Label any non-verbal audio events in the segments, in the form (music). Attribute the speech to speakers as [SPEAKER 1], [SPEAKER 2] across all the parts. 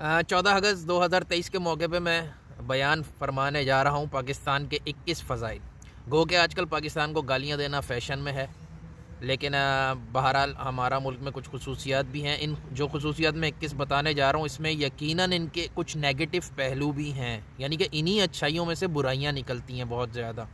[SPEAKER 1] चौदह अगस्त 2023 के मौके पे मैं बयान फरमाने जा रहा हूँ पाकिस्तान के 21 फ़जाइल गो के आजकल पाकिस्तान को गालियाँ देना फ़ैशन में है लेकिन बहरहाल हमारा मुल्क में कुछ खसूसियात भी हैं इन जो खसूसियात मैं इक्कीस बताने जा रहा हूँ इसमें यकीनन इनके कुछ नेगेटिव पहलू भी हैं यानी कि इन्हीं अच्छाइयों में से बुराइयाँ निकलती हैं बहुत ज़्यादा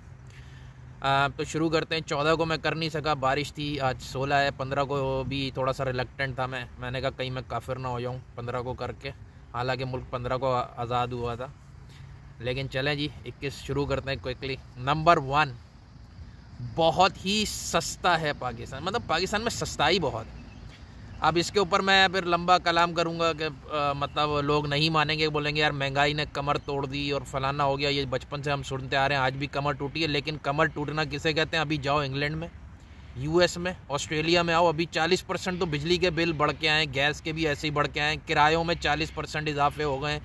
[SPEAKER 1] तो शुरू करते हैं चौदह को मैं कर नहीं सका बारिश थी आज सोलह है पंद्रह को भी थोड़ा सा रिलेक्टेंट था मैं मैंने कहा कहीं मैं काफिर ना हो जाऊँ पंद्रह को करके हालांकि मुल्क पंद्रह को आज़ाद हुआ था लेकिन चलें जी इक्कीस शुरू करते हैं क्विकली नंबर वन बहुत ही सस्ता है पाकिस्तान मतलब पाकिस्तान में सस्ता ही बहुत है अब इसके ऊपर मैं फिर लंबा कलाम करूंगा कि मतलब लोग नहीं मानेंगे बोलेंगे यार महंगाई ने कमर तोड़ दी और फलाना हो गया ये बचपन से हम सुनते आ रहे हैं आज भी कमर टूटी है लेकिन कमर टूटना किसे कहते हैं अभी जाओ इंग्लैंड में यूएस में ऑस्ट्रेलिया में आओ अभी 40 परसेंट तो बिजली के बिल बढ़ के आए गैस के भी ऐसे ही बढ़ के आए किरायों में 40 परसेंट इजाफे हो गए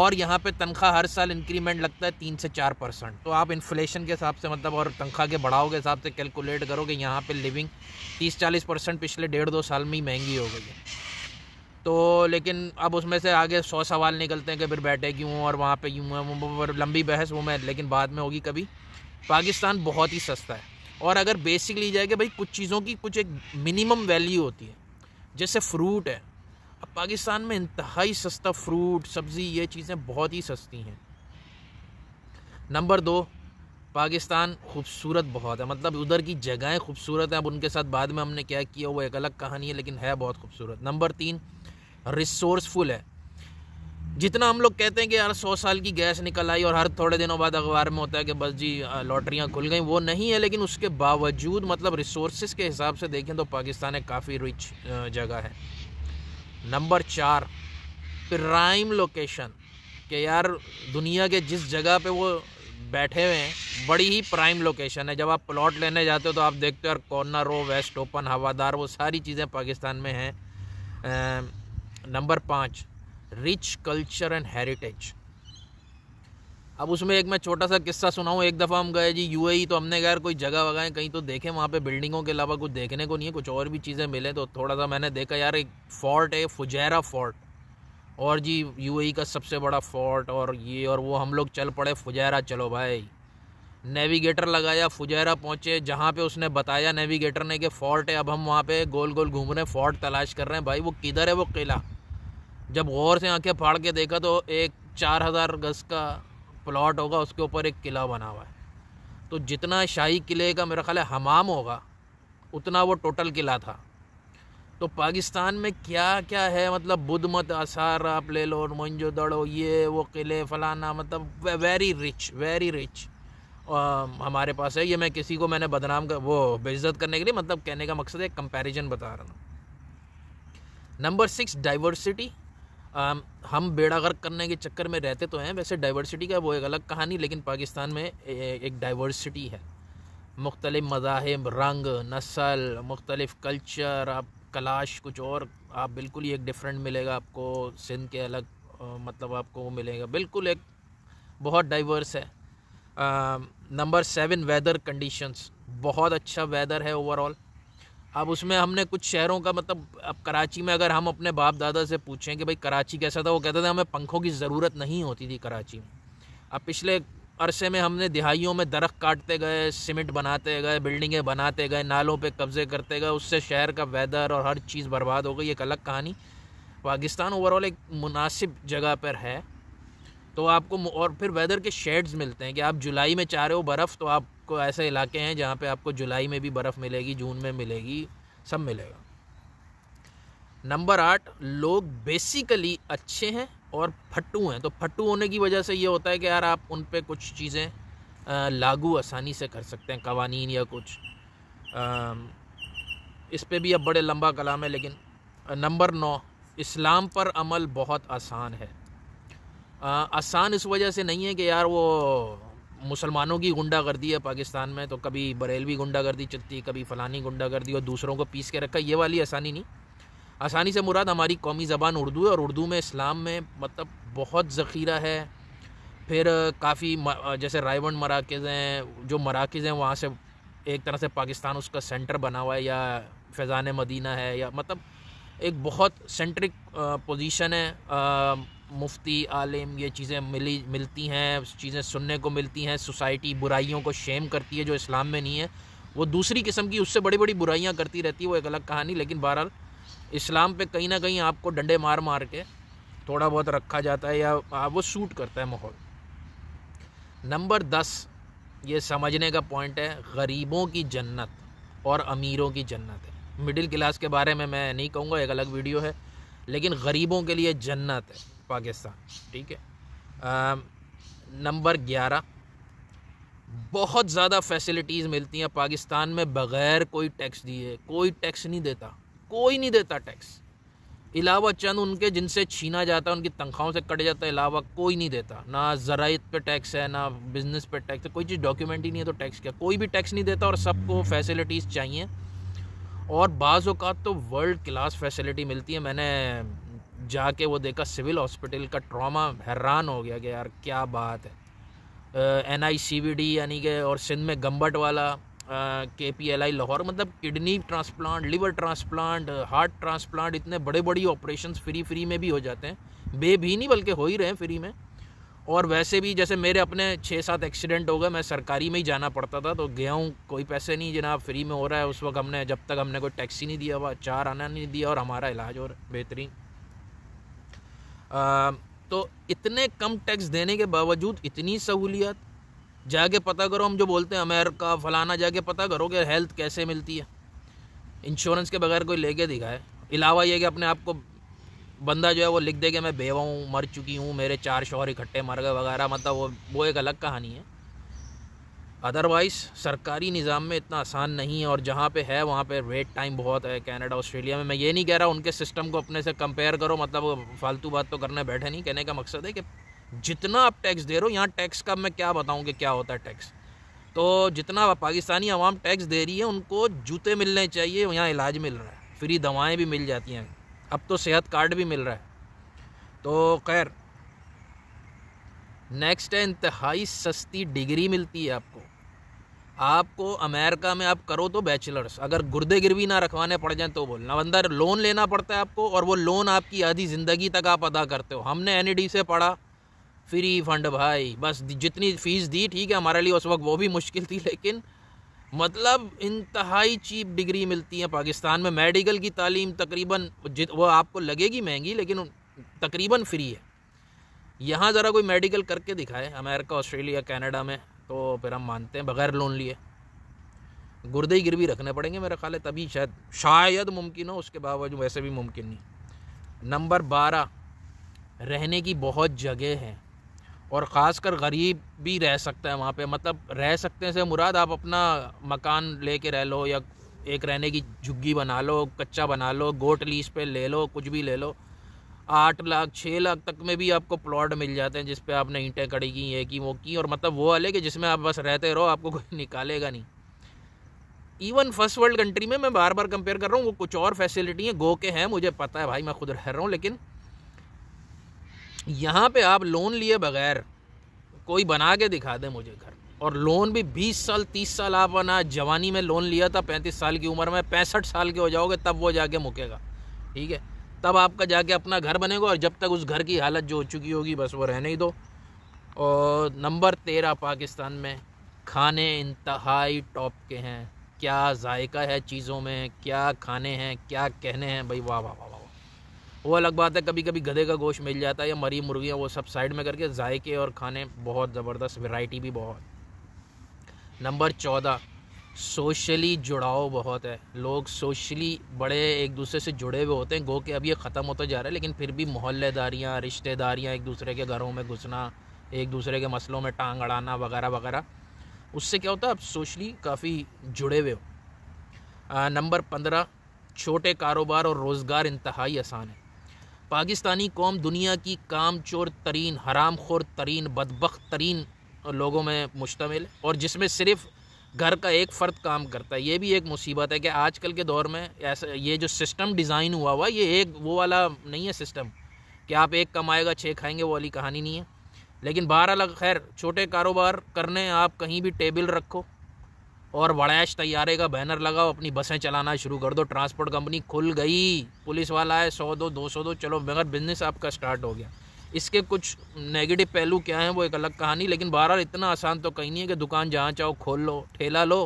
[SPEAKER 1] और यहाँ पे तनख्वाह हर साल इंक्रीमेंट लगता है तीन से चार परसेंट तो आप इन्फ्लेशन के हिसाब से मतलब और तनख्वाह के बढ़ाव के हिसाब से कैलकुलेट करोगे यहाँ पे लिविंग तीस चालीस परसेंट पिछले डेढ़ दो साल में ही महंगी हो गई है तो लेकिन अब उसमें से आगे सौ सवाल निकलते हैं कि फिर बैठे क्यों और वहाँ पर यूँ लंबी बहस वो मैं लेकिन बाद में होगी कभी पाकिस्तान बहुत ही सस्ता है और अगर बेसिक ली जाए कि भाई कुछ चीज़ों की कुछ एक मिनिमम वैल्यू होती है जैसे फ्रूट है अब पाकिस्तान में इंतहाई सस्ता फ्रूट सब्ज़ी ये चीज़ें बहुत ही सस्ती हैं नंबर दो पाकिस्तान खूबसूरत बहुत है मतलब उधर की जगहें खूबसूरत हैं अब उनके साथ बाद में हमने क्या किया वो एक अलग कहानी है लेकिन है बहुत खूबसूरत नंबर तीन रिसोर्सफुल है जितना हम लोग कहते हैं कि यार सौ साल की गैस निकल आई और हर थोड़े दिनों बाद अखबार में होता है कि बस जी लॉटरियाँ खुल गई वो नहीं है लेकिन उसके बावजूद मतलब रिसोर्स के हिसाब से देखें तो पाकिस्तान एक काफ़ी रिच जगह है नंबर चार प्राइम लोकेशन के यार दुनिया के जिस जगह पे वो बैठे हुए हैं बड़ी ही प्राइम लोकेशन है जब आप प्लॉट लेने जाते हो तो आप देखते हो यार कॉर्नर हो वेस्ट ओपन हवादार वो सारी चीज़ें पाकिस्तान में हैं नंबर पाँच रिच कल्चर एंड हेरिटेज अब उसमें एक मैं छोटा सा किस्सा सुनाऊँ एक दफ़ा हम गए जी यूएई e, तो हमने यार कोई जगह वगैरह कहीं तो देखे वहाँ पे बिल्डिंगों के अलावा कुछ देखने को नहीं है कुछ और भी चीज़ें मिले तो थोड़ा सा मैंने देखा यार एक फोर्ट है फुजैरा फोर्ट और जी यूएई e का सबसे बड़ा फोर्ट और ये और वो हम लोग चल पड़े फुजैरा चलो भाई नेविगेटर लगाया फुजैरा पहुँचे जहाँ पर उसने बताया नेविगेटर ने कि फ़ॉर्ट है अब हम वहाँ पर गोल गोल घूम रहे हैं फोर्ट तलाश कर रहे हैं भाई वो किधर है वो किला जब गौर से आंखें फाड़ के देखा तो एक चार हज़ार गज़ का प्लॉट होगा उसके ऊपर एक किला बना हुआ है तो जितना शाही किले का मेरा ख्याल है हमाम होगा उतना वो टोटल किला था तो पाकिस्तान में क्या क्या है मतलब बुद्ध मत आसार आप ले लो मोइंजो दड़ो ये वो किले फलाना मतलब वेरी रिच वेरी रिच हमारे पास है ये मैं किसी को मैंने बदनाम कर वो बेइज्जत करने के लिए मतलब कहने का मकसद है कंपैरिजन बता रहा हूँ number six diversity um, um, हम बेड़ा गर्क करने के चक्कर में रहते तो हैं वैसे डाइवर्सिटी का वो एक अलग कहानी लेकिन पाकिस्तान में एक डाइवर्सिटी है मुख्तलिफ मजाहब रंग नस्ल मुख्तलिफ कल्चर आप कलाश कुछ और आप बिल्कुल ही एक डिफरेंट मिलेगा आपको सिंध के अलग आ, मतलब आपको वो मिलेगा बिल्कुल एक बहुत डाइवर्स है नंबर सेवन वेदर कंडीशंस बहुत अच्छा वेदर है ओवरऑल अब उसमें हमने कुछ शहरों का मतलब अब कराची में अगर हम अपने बाप दादा से पूछें कि भाई कराची कैसा था वो कहते थे हमें पंखों की ज़रूरत नहीं होती थी कराची में अब पिछले अरसे में हमने दिहाइयों में दरख्त काटते गए सीमेंट बनाते गए बिल्डिंगें बनाते गए नालों पे कब्ज़े करते गए उससे शहर का वेदर और हर चीज़ बर्बाद हो गई एक अलग कहानी पाकिस्तान ओवरऑल एक मुनासिब जगह पर है तो आपको और फिर वेदर के शेड्स मिलते हैं कि आप जुलाई में चाह रहे हो बर्फ़ तो आप आपको ऐसे इलाके हैं जहाँ पे आपको जुलाई में भी बर्फ़ मिलेगी जून में मिलेगी सब मिलेगा नंबर आठ लोग बेसिकली अच्छे हैं और फट्टू हैं तो फट्टू होने की वजह से ये होता है कि यार आप उन पर कुछ चीज़ें लागू आसानी से कर सकते हैं कवानीन या कुछ आ, इस पर भी अब बड़े लंबा कलाम है लेकिन नंबर नौ इस्लाम पर अमल बहुत आसान है आसान इस वजह से नहीं है कि यार वो मुसलमानों की गुंडागर्दी है पाकिस्तान में तो कभी बरेलवी गुंडागर्दी चलती कभी फ़लानी गुंडागर्दी और दूसरों को पीस के रखा ये वाली आसानी नहीं आसानी से मुराद हमारी कौमी ज़बान उर्दू है और उर्दू में इस्लाम में मतलब बहुत ज़ख़ीरा है फिर काफ़ी जैसे रायवंड मराकज़ हैं जो मराकज़ हैं वहाँ से एक तरह से पाकिस्तान उसका सेंटर बना हुआ है या फैज़ान मदीना है या मतलब एक बहुत सेंट्रिक पोजीशन है मुफ्ती आलिम ये चीज़ें मिली मिलती हैं चीज़ें सुनने को मिलती हैं सोसाइटी बुराइयों को शेम करती है जो इस्लाम में नहीं है वो दूसरी किस्म की उससे बड़ी बड़ी बुराइयाँ करती रहती है वो एक अलग कहानी लेकिन बहरहाल इस्लाम पे कहीं ना कहीं आपको डंडे मार मार के थोड़ा बहुत रखा जाता है या वो सूट करता है माहौल नंबर दस ये समझने का पॉइंट है गरीबों की जन्नत और अमीरों की जन्नत है मिडिल क्लास के बारे में मैं नहीं कहूँगा एक अलग वीडियो है लेकिन गरीबों के लिए जन्नत है पाकिस्तान ठीक है नंबर ग्यारह बहुत ज़्यादा फैसिलिटीज़ मिलती हैं पाकिस्तान में बग़ैर कोई टैक्स दिए कोई टैक्स नहीं देता कोई नहीं देता टैक्स अलावा चंद उनके जिनसे छीना जाता है उनकी तनख्वाहों से कट जाता है अलावा कोई नहीं देता ना ज़राइत पे टैक्स है ना बिज़नेस पे टैक्स है कोई चीज़ डॉक्यूमेंट ही नहीं है तो टैक्स क्या कोई भी टैक्स नहीं देता और सबको फैसिलिटीज़ चाहिए और बाज़ात तो वर्ल्ड क्लास फैसिलिटी मिलती है मैंने जाके वो देखा सिविल हॉस्पिटल का ट्रॉमा हैरान हो गया कि यार क्या बात है एन आई सी डी यानी कि और सिंध में गम्बट वाला के पी एल आई लाहौर मतलब kidney transplant liver transplant heart transplant इतने बड़े बड़ी ऑपरेशन फ्री फ्री में भी हो जाते हैं बे भी नहीं बल्कि हो ही रहे हैं फ्री में और वैसे भी जैसे मेरे अपने छः सात एक्सीडेंट हो गए मैं सरकारी में ही जाना पड़ता था तो गया हूँ कोई पैसे नहीं जनाब फ्री में हो रहा है उस वक्त हमने जब तक हमने कोई टैक्सी नहीं दिया हुआ चार आना नहीं दिया और हमारा इलाज और बेहतरीन आ, तो इतने कम टैक्स देने के बावजूद इतनी सहूलियत जाके पता करो हम जो बोलते हैं अमेरिका फलाना जाके पता करो कि हेल्थ कैसे मिलती है इंश्योरेंस के बगैर कोई लेके दिखाए अलावा यह कि अपने आप को बंदा जो है वो लिख दे के मैं बेवा हूँ मर चुकी हूँ मेरे चार शोहर इकट्ठे मर गए वगैरह मतलब वो वो एक अलग कहानी है अदरवाइज़ सरकारी निज़ाम में इतना आसान नहीं है और जहाँ पे है वहाँ पे वेट टाइम बहुत है कनाडा ऑस्ट्रेलिया में मैं ये नहीं कह रहा उनके सिस्टम को अपने से कंपेयर करो मतलब फालतू बात तो करने बैठे नहीं कहने का मकसद है कि जितना आप टैक्स दे रहे हो यहाँ टैक्स का मैं क्या बताऊँ कि क्या होता है टैक्स तो जितना पाकिस्तानी आवाम टैक्स दे रही है उनको जूते मिलने चाहिए यहाँ इलाज मिल रहा है फ्री दवाएँ भी मिल जाती हैं अब तो सेहत कार्ड भी मिल रहा है तो खैर नेक्स्ट है इंतहाई सस्ती डिग्री मिलती है आपको आपको अमेरिका में आप करो तो बैचलर्स अगर गुर्दे गिरवी ना रखवाने पड़ जाए तो बोलना अंदर लोन लेना पड़ता है आपको और वो लोन आपकी आधी ज़िंदगी तक आप अदा करते हो हमने एन e से पढ़ा फ्री फंड भाई बस जितनी फ़ीस दी ठीक है हमारे लिए उस वक्त वो भी मुश्किल थी लेकिन मतलब इंतहाई चीप डिग्री मिलती है पाकिस्तान में मेडिकल की तालीम तकरीबन वो आपको लगेगी महंगी लेकिन तकरीबन फ्री है यहाँ ज़रा कोई मेडिकल करके दिखाए अमेरिका ऑस्ट्रेलिया कनाडा में तो फिर हम मानते हैं बगैर लोन लिए गुर्दे ही गिरवी रखने पड़ेंगे मेरा ख्याल है तभी शायद शायद मुमकिन हो उसके बावजूद वैसे भी मुमकिन नहीं नंबर बारह रहने की बहुत जगह है और ख़ास कर गरीब भी रह सकता है वहाँ पे मतलब रह सकते हैं से मुराद आप अपना मकान लेके रह लो या एक रहने की झुग्गी बना लो कच्चा बना लो गोट लीज पे ले लो कुछ भी ले लो आठ लाख छः लाख तक में भी आपको प्लॉट मिल जाते हैं जिसपे आपने ईंटें खड़ी की है कि वो की और मतलब वो वाले कि जिसमें आप बस रहते रहो आपको कोई (laughs) निकालेगा नहीं इवन फर्स्ट वर्ल्ड कंट्री में मैं बार बार कंपेयर कर रहा हूँ वो कुछ और फैसिलिटी हैं गो के हैं मुझे पता है भाई मैं खुद रह रहा हूँ लेकिन यहाँ पे आप लोन लिए बगैर कोई बना के दिखा दे मुझे घर और लोन भी 20 साल 30 साल आप ना जवानी में लोन लिया था 35 साल की उम्र में पैंसठ साल के हो जाओगे तब वो जाके मुकेगा ठीक है तब आपका जाके अपना घर बनेगा और जब तक उस घर की हालत जो हो चुकी होगी बस वो रहने ही दो और नंबर तेरह पाकिस्तान में खाने इंतहाई टॉप के हैं क्या जायका है चीज़ों में क्या खाने हैं क्या कहने हैं भाई वाह वाह वाह वाह वो अलग बात है कभी कभी गधे का गोश्त मिल जाता है या मरी मुर्गियाँ वो सब साइड में करके जायके और खाने बहुत ज़बरदस्त वैरायटी भी बहुत नंबर चौदह सोशली जुड़ाव बहुत है लोग सोशली बड़े एक दूसरे से जुड़े हुए होते हैं गो के अब ये ख़त्म होता जा रहा है लेकिन फिर भी मोहल्लेदारियाँ रिश्तेदारियाँ एक दूसरे के घरों में घुसना एक दूसरे के मसलों में टांग अड़ाना वगैरह वगैरह उससे क्या होता है आप सोशली काफ़ी जुड़े हुए हो नंबर पंद्रह छोटे कारोबार और रोज़गार इंतहाई आसान है पाकिस्तानी कौम दुनिया की काम चोर तरीन हराम खोर तरीन बदबक तरीन लोगों में मुश्तमिल और जिसमें सिर्फ़ घर का एक फ़र्द काम करता है ये भी एक मुसीबत है कि आजकल के दौर में ऐसा ये जो सिस्टम डिज़ाइन हुआ हुआ ये एक वो वाला नहीं है सिस्टम कि आप एक कमाएगा छः खाएंगे वो वाली कहानी नहीं है लेकिन बहर अलग खैर छोटे कारोबार करने आप कहीं भी टेबल रखो और वड़ैश तैयारे का बैनर लगाओ अपनी बसें चलाना शुरू कर दो ट्रांसपोर्ट कंपनी खुल गई पुलिस वाला है सौ दो दो सौ दो चलो मगर बिज़नेस आपका स्टार्ट हो गया इसके कुछ नेगेटिव पहलू क्या हैं वो एक अलग कहानी लेकिन बहरहाल इतना आसान तो कहीं नहीं है कि दुकान जहाँ चाहो खोल लो ठेला लो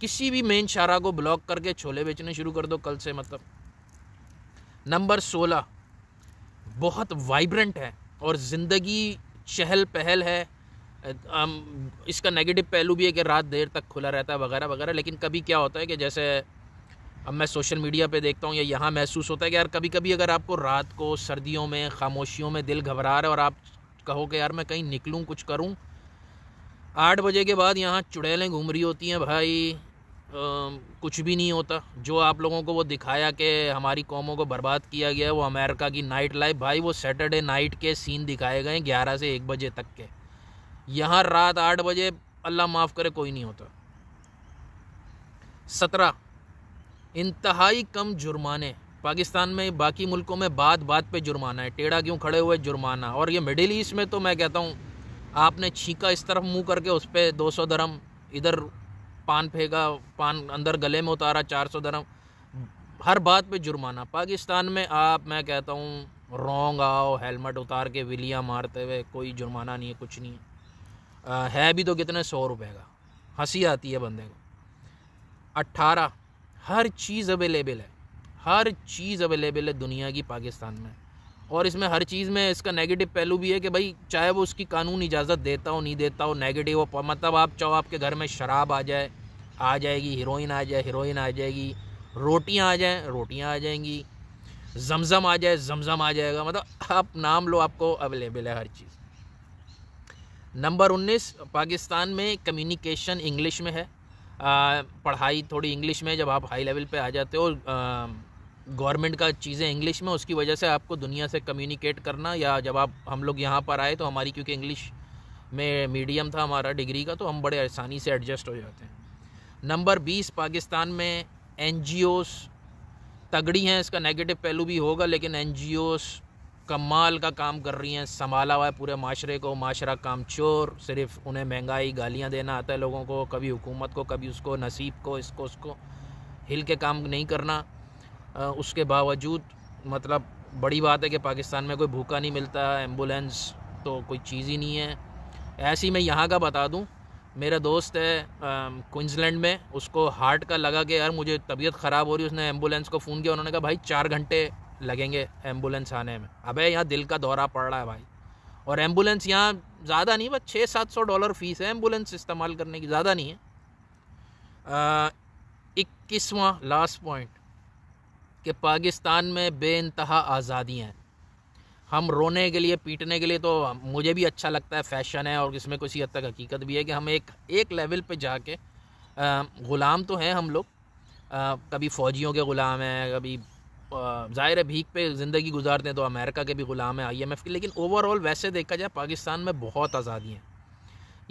[SPEAKER 1] किसी भी मेन शारा को ब्लॉक करके छोले बेचने शुरू कर दो कल से मतलब नंबर सोलह बहुत वाइब्रेंट है और ज़िंदगी चहल पहल है इसका नेगेटिव पहलू भी है कि रात देर तक खुला रहता है वगैरह वगैरह लेकिन कभी क्या होता है कि जैसे अब मैं सोशल मीडिया पे देखता हूँ या यहाँ महसूस होता है कि यार कभी कभी अगर आपको रात को सर्दियों में खामोशियों में दिल घबरा रहा है और आप कहो कि यार मैं कहीं निकलूँ कुछ करूँ आठ बजे के बाद यहाँ चुड़ैलें घूम रही होती हैं भाई आ, कुछ भी नहीं होता जो आप लोगों को वो दिखाया कि हमारी कौमों को बर्बाद किया गया है वो अमेरिका की नाइट लाइफ भाई वो सैटरडे नाइट के सीन दिखाए गए ग्यारह से एक बजे तक के यहाँ रात आठ बजे अल्लाह माफ़ करे कोई नहीं होता सत्रह इंतहाई कम जुर्माने पाकिस्तान में बाकी मुल्कों में बात बात पे जुर्माना है टेढ़ा क्यों खड़े हुए जुर्माना और ये मिडिल ईस्ट में तो मैं कहता हूँ आपने छीका इस तरफ मुंह करके उस पर दो सौ धर्म इधर पान फेंका पान अंदर गले में उतारा चार सौ धर्म हर बात पे जुर्माना पाकिस्तान में आप मैं कहता हूँ रोंग आओ हेलमेट उतार के विलिया मारते हुए कोई जुर्माना नहीं है कुछ नहीं है आ, है भी तो कितने सौ रुपये का हंसी आती है बंदे को अट्ठारह हर चीज़ अवेलेबल है हर चीज़ अवेलेबल है दुनिया की पाकिस्तान में और इसमें हर चीज़ में इसका नेगेटिव पहलू भी है कि भाई चाहे वो उसकी कानून इजाज़त देता हो नहीं देता हो नेगेटिव हो मतलब आप चाहो आपके घर में शराब आ जाए आ जाएगी हीरोइन आ जाए हीरोइन आ जाएगी रोटियाँ आ जाएँ रोटियाँ आ जाएंगी जमज़म आ जाए जमज़म आ जाएगा मतलब आप नाम लो आपको अवेलेबल है हर चीज़ नंबर उन्नीस पाकिस्तान में कम्युनिकेशन इंग्लिश में है पढ़ाई थोड़ी इंग्लिश में जब आप हाई लेवल पे आ जाते हो गवर्नमेंट का चीज़ें इंग्लिश में उसकी वजह से आपको दुनिया से कम्युनिकेट करना या जब आप हम लोग यहाँ पर आए तो हमारी क्योंकि इंग्लिश में मीडियम था हमारा डिग्री का तो हम बड़े आसानी से एडजस्ट हो जाते हैं नंबर बीस पाकिस्तान में एन तगड़ी हैं इसका नेगेटिव पहलू भी होगा लेकिन एन कमाल का काम कर रही हैं संभाला हुआ है पूरे माशरे को माशरा काम चोर सिर्फ उन्हें महंगाई गालियाँ देना आता है लोगों को कभी हुकूमत को कभी उसको नसीब को इसको उसको हिल के काम नहीं करना उसके बावजूद मतलब बड़ी बात है कि पाकिस्तान में कोई भूखा नहीं मिलता एम्बुलेंस तो कोई चीज़ ही नहीं है ऐसी मैं यहाँ का बता दूँ मेरा दोस्त है क्विंसलैंड में उसको हार्ट का लगा कि यार मुझे तबीयत ख़राब हो रही उसने एम्बुलेंस को फ़ोन किया उन्होंने कहा भाई चार घंटे लगेंगे एम्बुलेंस आने में अबे यहाँ दिल का दौरा पड़ रहा है भाई और एम्बुलेंस यहाँ ज़्यादा नहीं बस छः सात सौ डॉलर फीस है एम्बुलेंस इस्तेमाल करने की ज़्यादा नहीं है इक्कीसवा लास्ट पॉइंट कि पाकिस्तान में बे इनतहा आज़ादी हैं हम रोने के लिए पीटने के लिए तो मुझे भी अच्छा लगता है फैशन है और इसमें कुछ हद तक हकीकत भी है कि हम एक एक लेवल पे जाके ग़ुलाम तो हैं हम लोग कभी फ़ौजियों के ग़ुलाम हैं कभी ज़ाहिर है भीख पे ज़िंदगी गुजारते हैं तो अमेरिका के भी ग़ुलाम है आईएमएफ के लेकिन ओवरऑल वैसे देखा जाए पाकिस्तान में बहुत आज़ादी है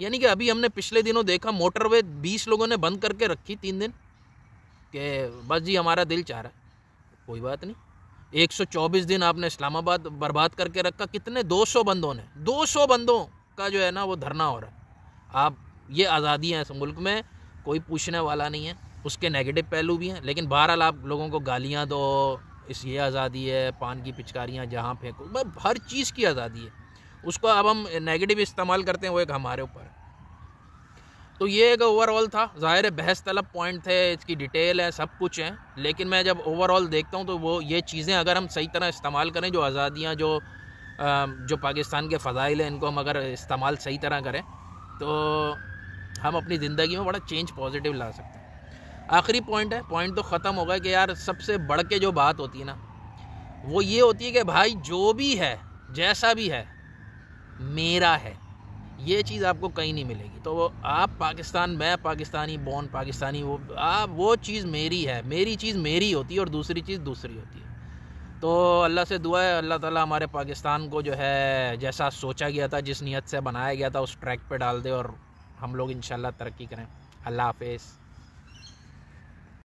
[SPEAKER 1] यानी कि अभी हमने पिछले दिनों देखा मोटरवे बीस लोगों ने बंद करके रखी तीन दिन कि बस जी हमारा दिल चाह रहा है कोई बात नहीं 124 दिन आपने इस्लामाबाद बर्बाद करके रखा कितने 200 बंदों ने 200 बंदों का जो है ना वो धरना हो रहा है आप ये आज़ादी है इस मुल्क में कोई पूछने वाला नहीं है उसके नेगेटिव पहलू भी हैं लेकिन बहरहाल आप लोगों को गालियाँ दो इस ये आज़ादी है पान की पिचकारियाँ जहाँ फेंको हर चीज़ की आज़ादी है उसको अब हम नेगेटिव इस्तेमाल करते हैं वो एक हमारे ऊपर तो ये एक ओवरऑल था ज़ाहिर बहस तलब पॉइंट थे इसकी डिटेल है सब कुछ है लेकिन मैं जब ओवरऑल देखता हूँ तो वो ये चीज़ें अगर हम सही तरह इस्तेमाल करें जो आज़ादियाँ जो जो पाकिस्तान के फ़जाइल हैं इनको हम अगर इस्तेमाल सही तरह करें तो हम अपनी ज़िंदगी में बड़ा चेंज पॉजिटिव ला सकते हैं आखिरी पॉइंट है पॉइंट तो ख़त्म हो गया कि यार सबसे बढ़ के जो बात होती है ना वो ये होती है कि भाई जो भी है जैसा भी है मेरा है ये चीज़ आपको कहीं नहीं मिलेगी तो वो आप पाकिस्तान मैं पाकिस्तानी बॉन पाकिस्तानी वो आप वो चीज़ मेरी है मेरी चीज़ मेरी होती है और दूसरी चीज़ दूसरी होती है तो अल्लाह से दुआ है अल्लाह ताला हमारे पाकिस्तान को जो है जैसा सोचा गया था जिस नीयत से बनाया गया था उस ट्रैक पे डाल दे और हम लोग इन तरक्की करें अल्लाह हाफिज़